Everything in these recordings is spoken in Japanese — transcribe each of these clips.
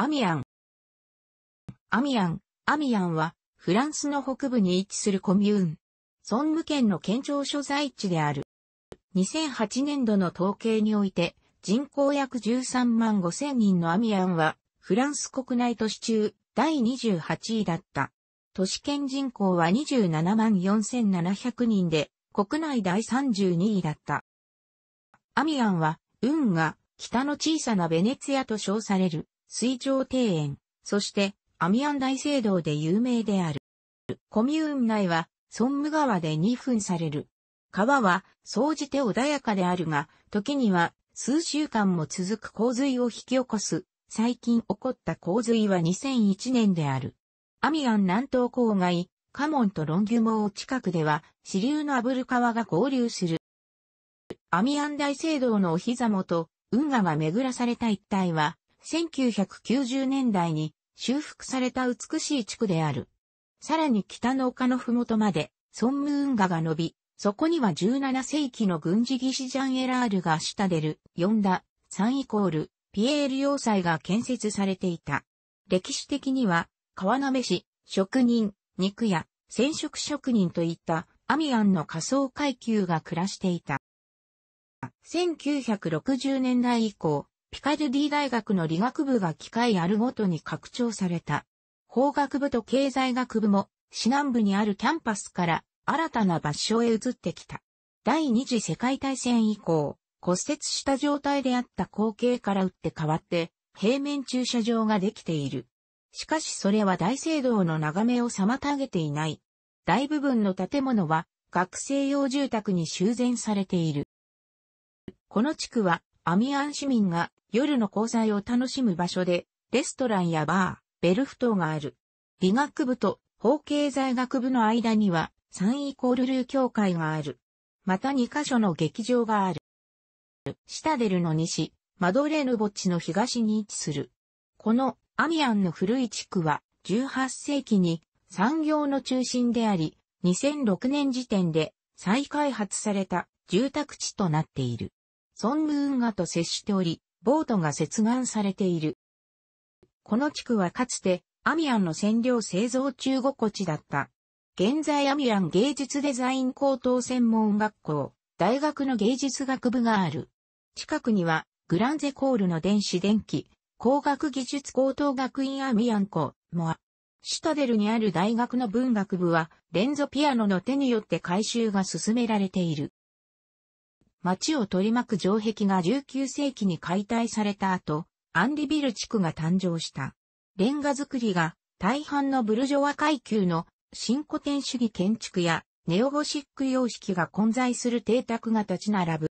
アミアン。アミアン、アミアンは、フランスの北部に位置するコミューン。ソン県の県庁所在地である。2008年度の統計において、人口約13万5千人のアミアンは、フランス国内都市中、第28位だった。都市圏人口は27万4700人で、国内第32位だった。アミアンは、運が北の小さなベネツィアと称される水上庭園、そしてアミアン大聖堂で有名である。コミューン内はソンム川で2分される。川は総じて穏やかであるが、時には数週間も続く洪水を引き起こす。最近起こった洪水は2001年である。アミアン南東郊外、カモンとロンギュモー近くでは支流のアブル川が合流する。アミアン大聖堂のお膝元、運河が巡らされた一帯は、1990年代に修復された美しい地区である。さらに北の丘の麓まで、ソンムーンガが伸び、そこには17世紀の軍事技師ジャンエラールが下出る、呼んだ、3イコール、ピエール要塞が建設されていた。歴史的には、川鍋市、職人、肉屋、染色職人といったアミアンの仮想階級が暮らしていた。1960年代以降、ピカルディ大学の理学部が機械あるごとに拡張された。法学部と経済学部も、市南部にあるキャンパスから新たな場所へ移ってきた。第二次世界大戦以降、骨折した状態であった光景から打って変わって、平面駐車場ができている。しかしそれは大聖堂の眺めを妨げていない。大部分の建物は学生用住宅に修繕されている。この地区はアミアン市民が夜の交際を楽しむ場所で、レストランやバー、ベルフ等がある。理学部と法経済学部の間には、サンイコールルー協会がある。また2カ所の劇場がある。シタデルの西、マドレーヌ墓地の東に位置する。このアミアンの古い地区は18世紀に産業の中心であり、2006年時点で再開発された住宅地となっている。ソンムーンガと接しており、ボートが接岸されている。この地区はかつてアミアンの染料製造中心地だった。現在アミアン芸術デザイン高等専門学校、大学の芸術学部がある。近くにはグランゼコールの電子電気、工学技術高等学院アミアン校もあ。シタデルにある大学の文学部は、レンゾピアノの手によって改修が進められている。町を取り巻く城壁が19世紀に解体された後、アンリビル地区が誕生した。レンガ作りが大半のブルジョワ階級の新古典主義建築やネオゴシック様式が混在する邸宅が立ち並ぶ。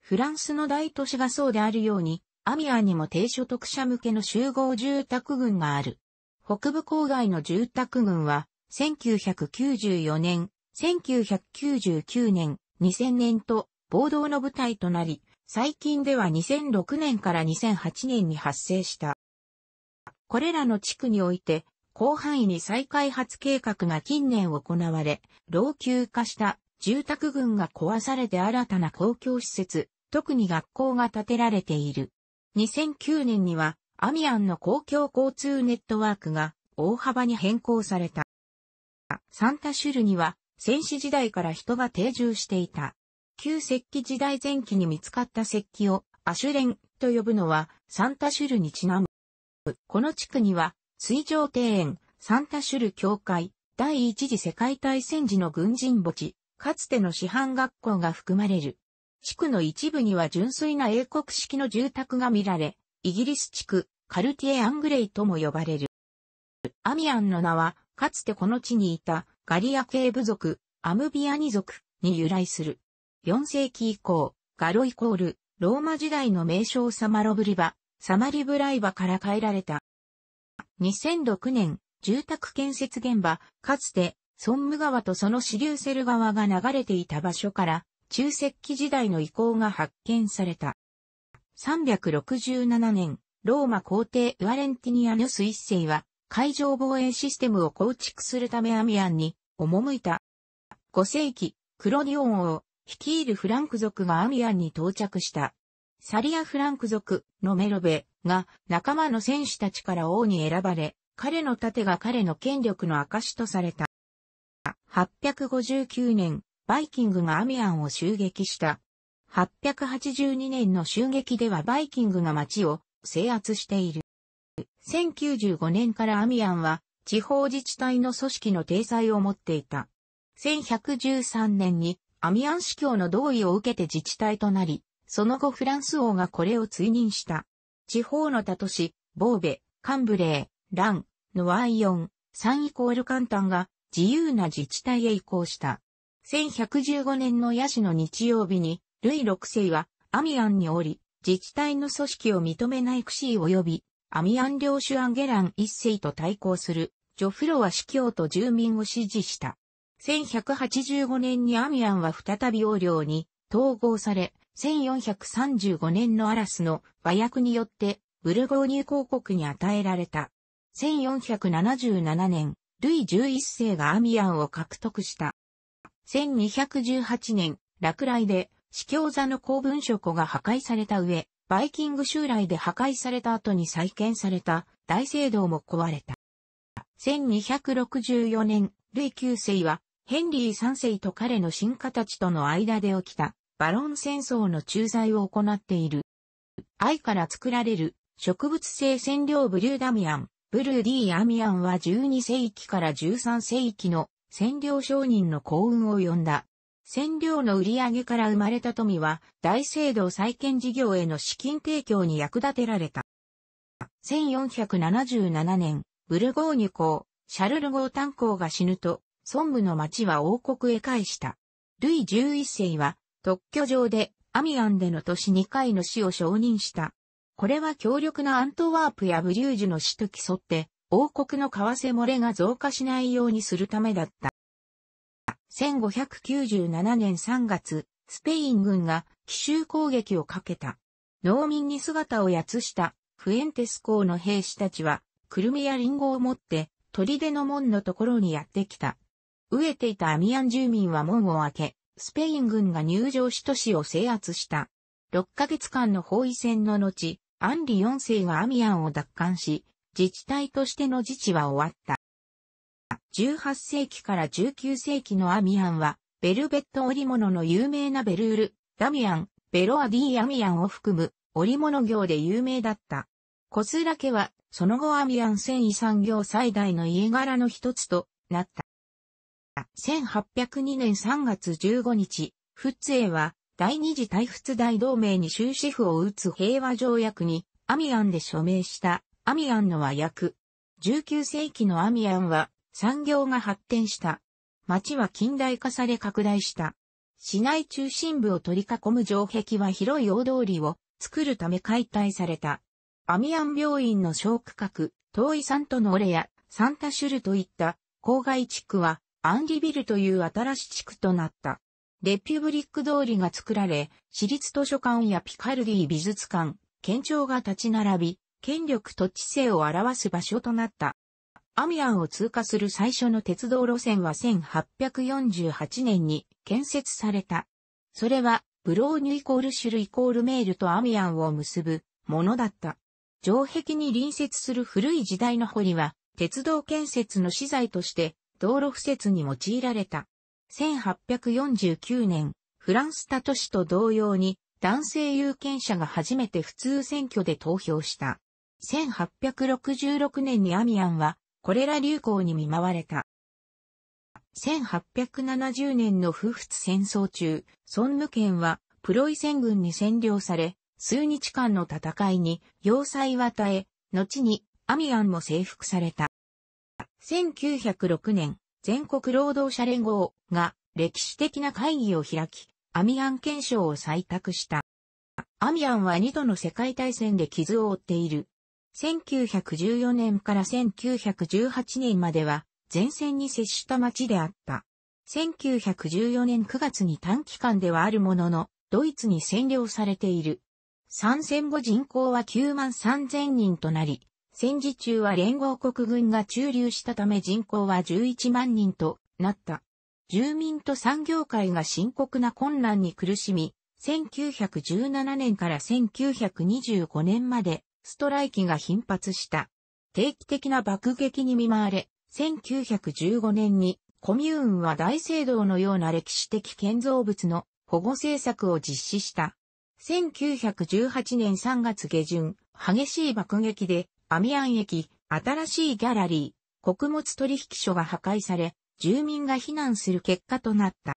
フランスの大都市がそうであるように、アミアにも低所得者向けの集合住宅群がある。北部郊外の住宅群は、1994年、1999年、2000年と暴動の舞台となり、最近では2006年から2008年に発生した。これらの地区において、広範囲に再開発計画が近年行われ、老朽化した住宅群が壊されて新たな公共施設、特に学校が建てられている。2009年には、アミアンの公共交通ネットワークが大幅に変更された。サンタシュルには戦死時代から人が定住していた。旧石器時代前期に見つかった石器をアシュレンと呼ぶのはサンタシュルにちなむ。この地区には水上庭園、サンタシュル教会、第一次世界大戦時の軍人墓地、かつての師範学校が含まれる。地区の一部には純粋な英国式の住宅が見られ、イギリス地区、カルティエ・アングレイとも呼ばれる。アミアンの名は、かつてこの地にいたガリア系部族、アムビアニ族に由来する。4世紀以降、ガロイコール、ローマ時代の名称サマロブリバ、サマリブライバから変えられた。2006年、住宅建設現場、かつて、ソンム川とその支流セル川が流れていた場所から、中石器時代の遺構が発見された。367年、ローマ皇帝ウアレンティニアヌス一世は、海上防衛システムを構築するためアミアンに赴いた。5世紀、クロディオン王、率いるフランク族がアミアンに到着した。サリア・フランク族のメロベが仲間の戦士たちから王に選ばれ、彼の盾が彼の権力の証とされた。859年、バイキングがアミアンを襲撃した。882年の襲撃ではバイキングが町を制圧している。1095年からアミアンは地方自治体の組織の体裁を持っていた。1113年にアミアン司教の同意を受けて自治体となり、その後フランス王がこれを追認した。地方の他都市、ボーベ、カンブレー、ラン、ノワイヨン、サンイコールカンタンが自由な自治体へ移行した。1115年のヤシの日曜日に、ルイ6世はアミアンにおり、自治体の組織を認めないクシー及び、アミアン領主アンゲラン1世と対抗するジョフロは司教と住民を支持した。1185年にアミアンは再び王領に統合され、1435年のアラスの和訳によってブルゴーニュ公国に与えられた。1477年、ルイ11世がアミアンを獲得した。1218年、落雷で、司教座の公文書庫が破壊された上、バイキング襲来で破壊された後に再建された大聖堂も壊れた。1264年、ルイ9世は、ヘンリー3世と彼の進化たちとの間で起きた、バロン戦争の駐在を行っている。愛から作られる、植物性染料ブリューダミアン、ブルーディーアミアンは12世紀から13世紀の染料商人の幸運を呼んだ。染料の売り上げから生まれた富は、大聖堂再建事業への資金提供に役立てられた。1477年、ブルゴーニュ公、シャルルゴー炭公が死ぬと、孫武の町は王国へ返した。ルイ11世は、特許上で、アミアンでの年2回の死を承認した。これは強力なアントワープやブリュージュの死と競って、王国の為替漏れが増加しないようにするためだった。1597年3月、スペイン軍が奇襲攻撃をかけた。農民に姿をやつしたフエンテス公の兵士たちはくるみやリンゴを持って、砦の門のところにやってきた。飢えていたアミアン住民は門を開け、スペイン軍が入城し都市を制圧した。6ヶ月間の包囲戦の後、アンリ4世がアミアンを奪還し、自治体としての自治は終わった。18世紀から19世紀のアミアンは、ベルベット織物の有名なベルール、ダミアン、ベロアディ・アミアンを含む織物業で有名だった。小倉家は、その後アミアン繊維産業最大の家柄の一つとなった。1802年3月15日、フッツは、第二次大仏大同盟に終止符を打つ平和条約に、アミアンで署名した、アミアンの和訳。19世紀のアミアンは、産業が発展した。町は近代化され拡大した。市内中心部を取り囲む城壁は広い大通りを作るため解体された。アミアン病院の小区画、遠いサントのオレやサンタシュルといった郊外地区はアンリビルという新しい地区となった。レピュブリック通りが作られ、私立図書館やピカルディ美術館、県庁が立ち並び、権力と知性を表す場所となった。アミアンを通過する最初の鉄道路線は1848年に建設された。それは、ブローニュイコールシュルイコールメールとアミアンを結ぶものだった。城壁に隣接する古い時代の堀は、鉄道建設の資材として、道路敷設に用いられた。1849年、フランスタ都市と同様に、男性有権者が初めて普通選挙で投票した。1866年にアミアンは、これら流行に見舞われた。1870年の夫仏戦争中、ソンヌ県はプロイセン軍に占領され、数日間の戦いに要塞を与え、後にアミアンも征服された。1906年、全国労働者連合が歴史的な会議を開き、アミアン憲章を採択した。アミアンは二度の世界大戦で傷を負っている。1914年から1918年までは前線に接した町であった。1914年9月に短期間ではあるものの、ドイツに占領されている。参戦後人口は9万3000人となり、戦時中は連合国軍が駐留したため人口は11万人となった。住民と産業界が深刻な混乱に苦しみ、1917年から1925年までストライキが頻発した。定期的な爆撃に見舞われ、1915年にコミューンは大聖堂のような歴史的建造物の保護政策を実施した。1918年3月下旬、激しい爆撃で、アミアン駅、新しいギャラリー、穀物取引所が破壊され、住民が避難する結果となった。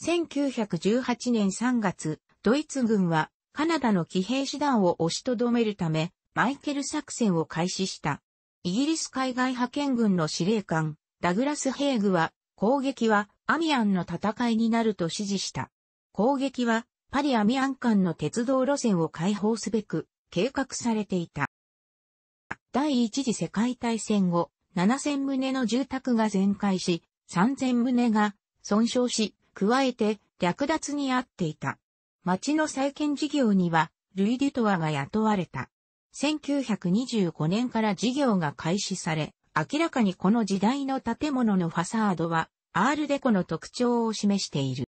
1918年3月、ドイツ軍はカナダの騎兵師団を押しとどめるため、マイケル作戦を開始した。イギリス海外派遣軍の司令官、ダグラス・ヘーグは、攻撃はアミアンの戦いになると指示した。攻撃はパリ・アミアン間の鉄道路線を開放すべく計画されていた。第一次世界大戦後、7000棟の住宅が全壊し、3000棟が損傷し、加えて略奪にあっていた。町の再建事業には、ルイ・デュトワが雇われた。1925年から事業が開始され、明らかにこの時代の建物のファサードは、アールデコの特徴を示している。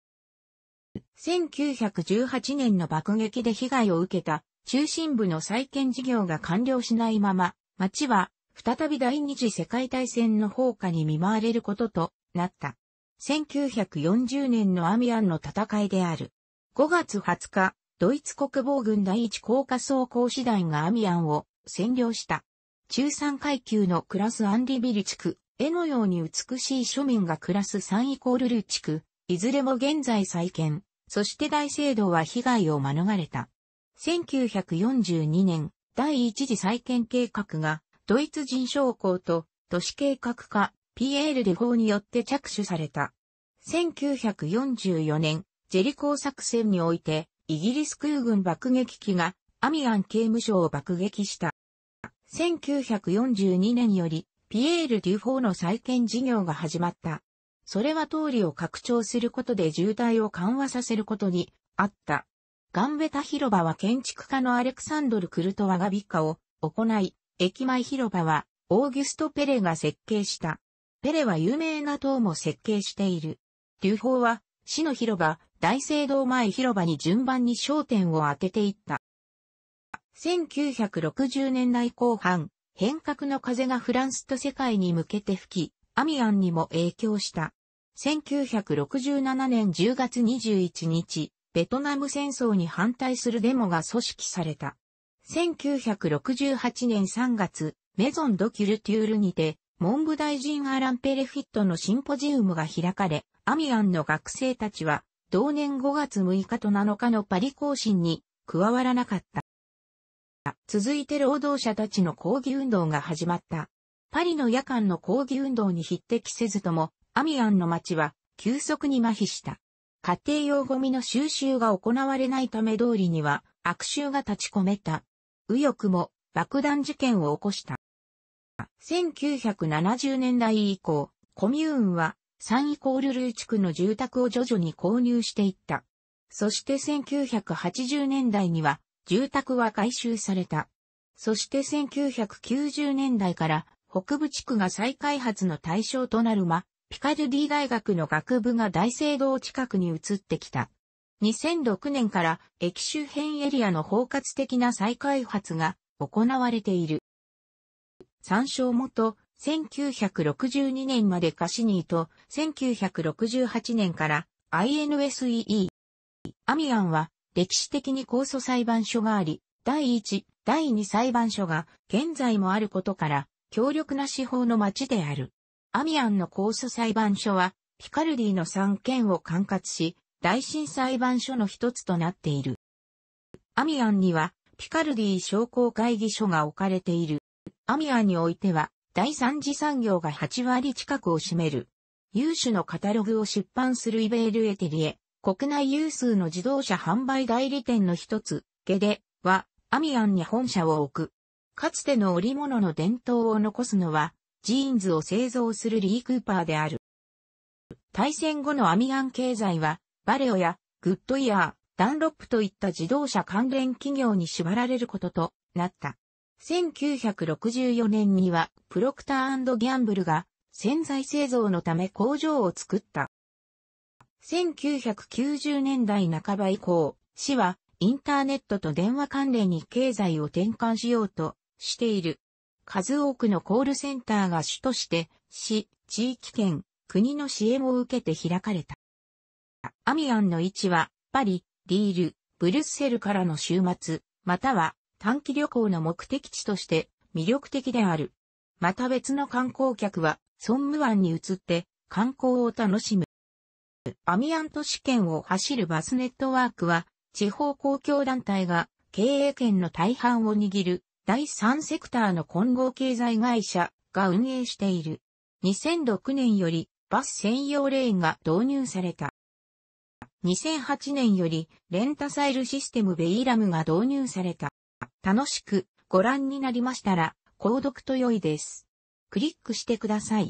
1918年の爆撃で被害を受けた中心部の再建事業が完了しないまま、町は再び第二次世界大戦の放火に見舞われることとなった。1940年のアミアンの戦いである。5月20日、ドイツ国防軍第一高架装甲師団がアミアンを占領した。中産階級のクラスアンリビル地区、絵のように美しい庶民が暮らすサンイコールル地区、いずれも現在再建、そして大聖堂は被害を免れた。1942年、第一次再建計画が、ドイツ人将校と都市計画家、ピエール・デフォーによって着手された。1944年、ジェリコー作戦において、イギリス空軍爆撃機が、アミアン刑務所を爆撃した。1942年より、ピエール・デュフォーの再建事業が始まった。それは通りを拡張することで渋滞を緩和させることにあった。ガンベタ広場は建築家のアレクサンドル・クルトワが美化を行い、駅前広場はオーギュスト・ペレが設計した。ペレは有名な塔も設計している。流法は市の広場、大聖堂前広場に順番に焦点を当てていった。1960年代後半、変革の風がフランスと世界に向けて吹き、アミアンにも影響した。1967年10月21日、ベトナム戦争に反対するデモが組織された。1968年3月、メゾン・ド・キュルテュールにて、文部大臣アラン・ペレフィットのシンポジウムが開かれ、アミアンの学生たちは、同年5月6日と7日のパリ行進に加わらなかった。続いて労働者たちの抗議運動が始まった。パリの夜間の抗議運動に匹敵せずとも、アミアンの町は急速に麻痺した。家庭用ゴミの収集が行われないため通りには悪臭が立ち込めた。右翼も爆弾事件を起こした。1970年代以降、コミューンはサンイコールルー地区の住宅を徐々に購入していった。そして1980年代には住宅は改修された。そして1990年代から北部地区が再開発の対象となるマピカルディ大学の学部が大聖堂近くに移ってきた。2006年から駅周辺エリアの包括的な再開発が行われている。参照元、1962年までカシニーと、1968年から INSEE。アミアンは歴史的に控訴裁判所があり、第1、第2裁判所が現在もあることから、強力な司法の町である。アミアンのコース裁判所は、ピカルディの3件を管轄し、大審裁判所の一つとなっている。アミアンには、ピカルディ商工会議所が置かれている。アミアンにおいては、第三次産業が8割近くを占める。有種のカタログを出版するイベールエテリエ、国内有数の自動車販売代理店の一つ、ゲデは、アミアンに本社を置く。かつての織物の伝統を残すのは、ジーンズを製造するリー・クーパーである。大戦後のアミガン経済は、バレオやグッドイヤー、ダンロップといった自動車関連企業に縛られることとなった。1964年には、プロクターギャンブルが潜在製造のため工場を作った。1990年代半ば以降、市はインターネットと電話関連に経済を転換しようとしている。数多くのコールセンターが主として、市、地域圏、国の支援を受けて開かれた。アミアンの位置は、パリ、リール、ブリュッセルからの週末、または短期旅行の目的地として魅力的である。また別の観光客は、ソンム湾に移って観光を楽しむ。アミアン都市圏を走るバスネットワークは、地方公共団体が経営権の大半を握る第3セクターの混合経済会社が運営している。2006年よりバス専用レーンが導入された。2008年よりレンタサイルシステムベイラムが導入された。楽しくご覧になりましたら、購読と良いです。クリックしてください。